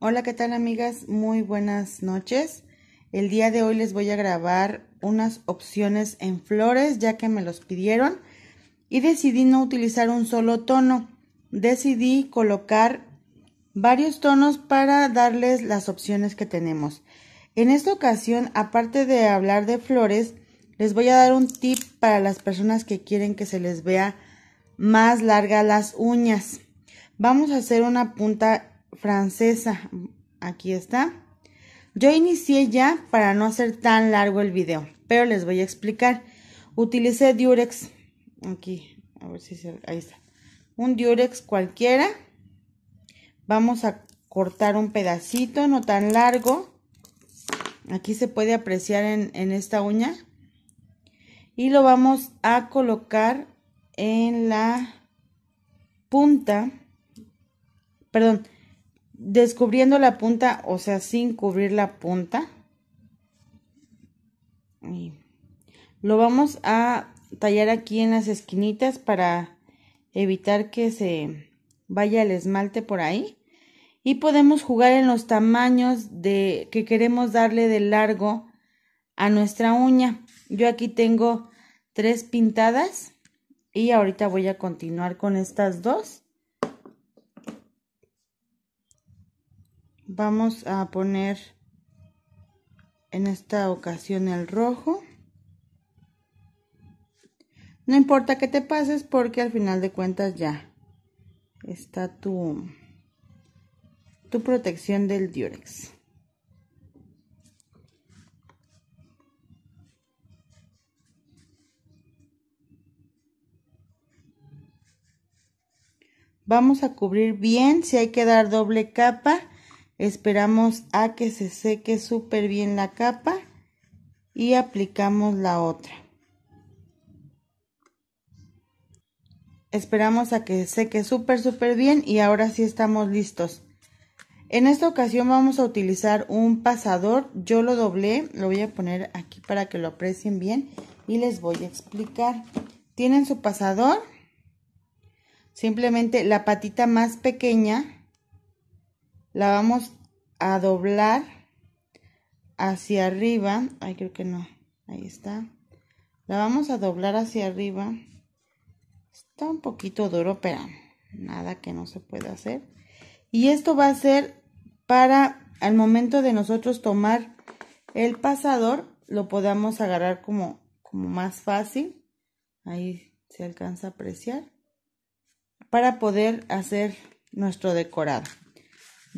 Hola, ¿qué tal amigas? Muy buenas noches. El día de hoy les voy a grabar unas opciones en flores ya que me los pidieron y decidí no utilizar un solo tono. Decidí colocar varios tonos para darles las opciones que tenemos. En esta ocasión, aparte de hablar de flores, les voy a dar un tip para las personas que quieren que se les vea más larga las uñas. Vamos a hacer una punta francesa. Aquí está. Yo inicié ya para no hacer tan largo el video, pero les voy a explicar. Utilicé diurex. Aquí, a ver si se... Ahí está. Un diurex cualquiera. Vamos a cortar un pedacito, no tan largo. Aquí se puede apreciar en esta uña. Y lo vamos a colocar en la punta, perdón, descubriendo la punta, o sea, sin cubrir la punta. lo vamos a tallar aquí en las esquinitas para evitar que se vaya el esmalte por ahí. Y podemos jugar en los tamaños de, que queremos darle de largo a nuestra uña. Yo aquí tengo tres pintadas y ahorita voy a continuar con estas dos vamos a poner en esta ocasión el rojo no importa que te pases porque al final de cuentas ya está tu tu protección del diurex vamos a cubrir bien si hay que dar doble capa Esperamos a que se seque súper bien la capa y aplicamos la otra. Esperamos a que seque súper súper bien y ahora sí estamos listos. En esta ocasión vamos a utilizar un pasador. Yo lo doblé, lo voy a poner aquí para que lo aprecien bien y les voy a explicar. Tienen su pasador, simplemente la patita más pequeña la vamos a doblar hacia arriba. Ay, creo que no. Ahí está. La vamos a doblar hacia arriba. Está un poquito duro, pero nada que no se pueda hacer. Y esto va a ser para al momento de nosotros tomar el pasador, lo podamos agarrar como, como más fácil. Ahí se alcanza a apreciar. Para poder hacer nuestro decorado.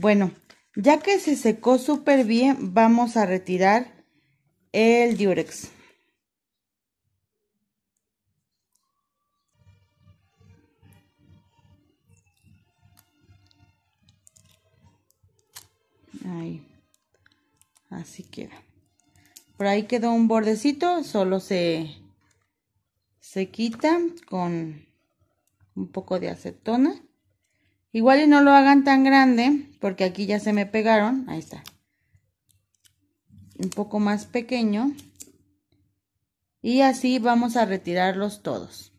Bueno, ya que se secó súper bien, vamos a retirar el diurex. Ahí. Así queda. Por ahí quedó un bordecito, solo se, se quita con un poco de acetona. Igual y no lo hagan tan grande, porque aquí ya se me pegaron. Ahí está. Un poco más pequeño. Y así vamos a retirarlos todos.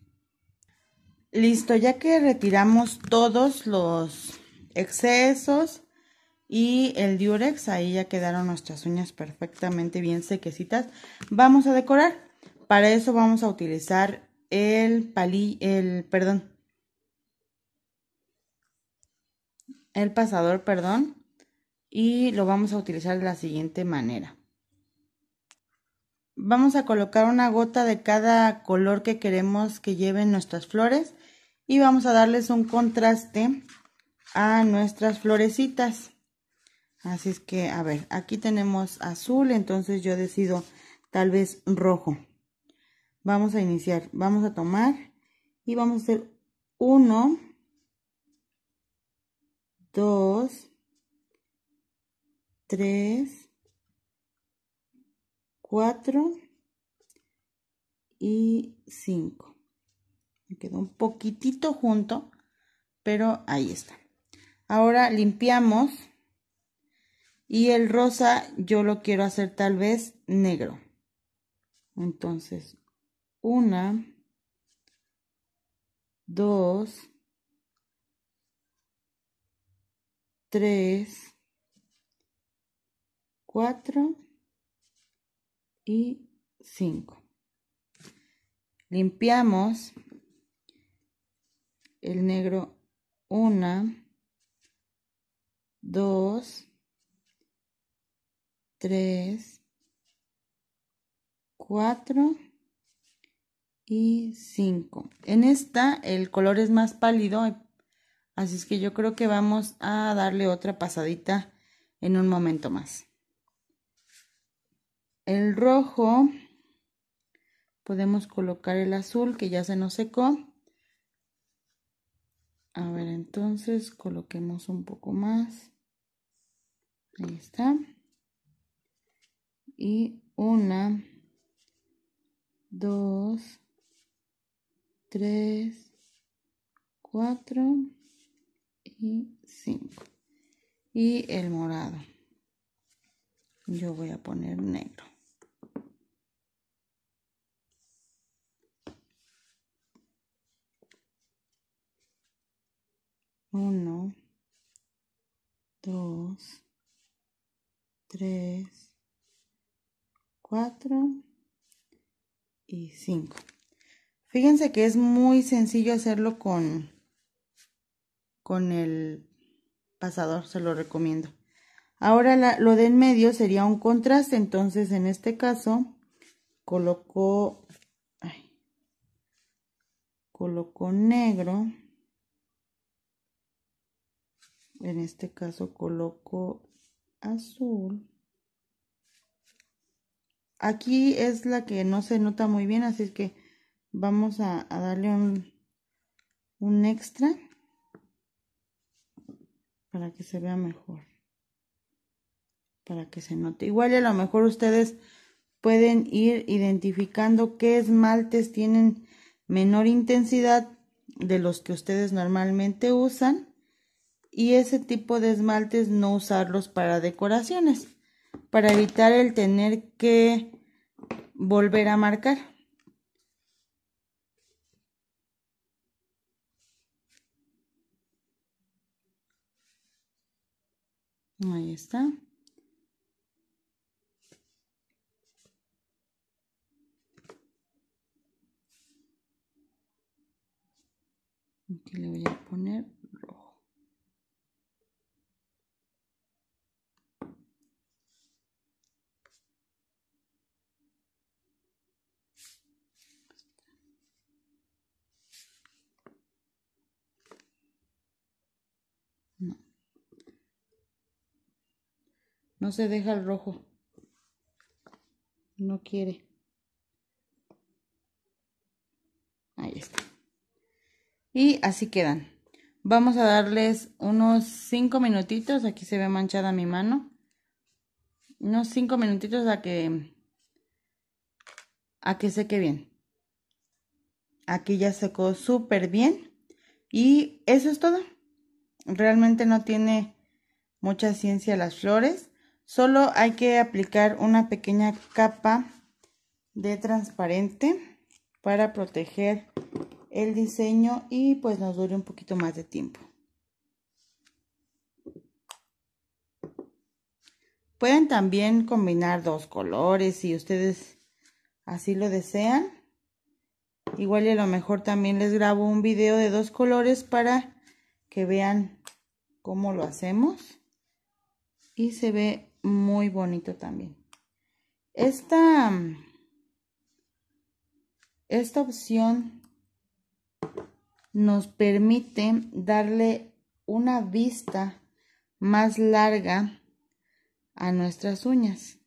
Listo, ya que retiramos todos los excesos y el diurex, ahí ya quedaron nuestras uñas perfectamente bien sequecitas. Vamos a decorar. Para eso vamos a utilizar el palillo, el, perdón, el pasador, perdón, y lo vamos a utilizar de la siguiente manera. Vamos a colocar una gota de cada color que queremos que lleven nuestras flores y vamos a darles un contraste a nuestras florecitas. Así es que, a ver, aquí tenemos azul, entonces yo decido tal vez rojo. Vamos a iniciar, vamos a tomar y vamos a hacer uno Dos, tres, cuatro y cinco. Me quedó un poquitito junto, pero ahí está. Ahora limpiamos y el rosa yo lo quiero hacer tal vez negro. Entonces, una, dos, 3, 4 y 5. Limpiamos el negro 1, 2, 3, 4 y 5. En esta el color es más pálido, Así es que yo creo que vamos a darle otra pasadita en un momento más. El rojo, podemos colocar el azul que ya se nos secó. A ver, entonces coloquemos un poco más. Ahí está. Y una, dos, tres, cuatro. 5 y el morado yo voy a poner negro 1 2 3 4 y 5 fíjense que es muy sencillo hacerlo con con el pasador, se lo recomiendo. Ahora lo de en medio sería un contraste, entonces en este caso coloco, negro, en este caso coloco azul. Aquí es la que no se nota muy bien, así que vamos a, darle un, un extra para que se vea mejor, para que se note. Igual a lo mejor ustedes pueden ir identificando qué esmaltes tienen menor intensidad de los que ustedes normalmente usan y ese tipo de esmaltes no usarlos para decoraciones para evitar el tener que volver a marcar. Ahí está. Aquí le voy a poner No se deja el rojo. No quiere. Ahí está. Y así quedan. Vamos a darles unos 5 minutitos. Aquí se ve manchada mi mano. Unos cinco minutitos a que a que seque bien. Aquí ya secó súper bien. Y eso es todo. Realmente no tiene mucha ciencia las flores. Solo hay que aplicar una pequeña capa de transparente para proteger el diseño y pues nos dure un poquito más de tiempo. Pueden también combinar dos colores si ustedes así lo desean. Igual y a lo mejor también les grabo un video de dos colores para que vean cómo lo hacemos. Y se ve muy bonito también. Esta, mm, esta opción nos permite darle una vista más larga a nuestras uñas.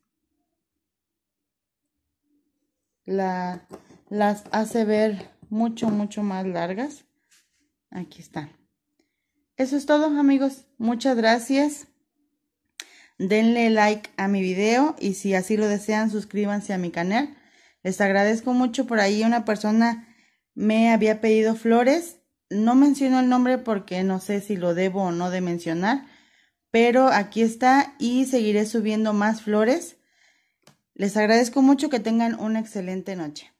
La, las hace ver mucho, mucho más largas. Aquí está Eso es todo amigos. Muchas gracias. Denle like a mi video y si así lo desean, suscríbanse a mi canal. Les agradezco mucho. Por ahí una persona me había pedido flores. No menciono el nombre porque no sé si lo debo o no de mencionar. Pero aquí está y seguiré subiendo más flores. Les agradezco mucho que tengan una excelente noche.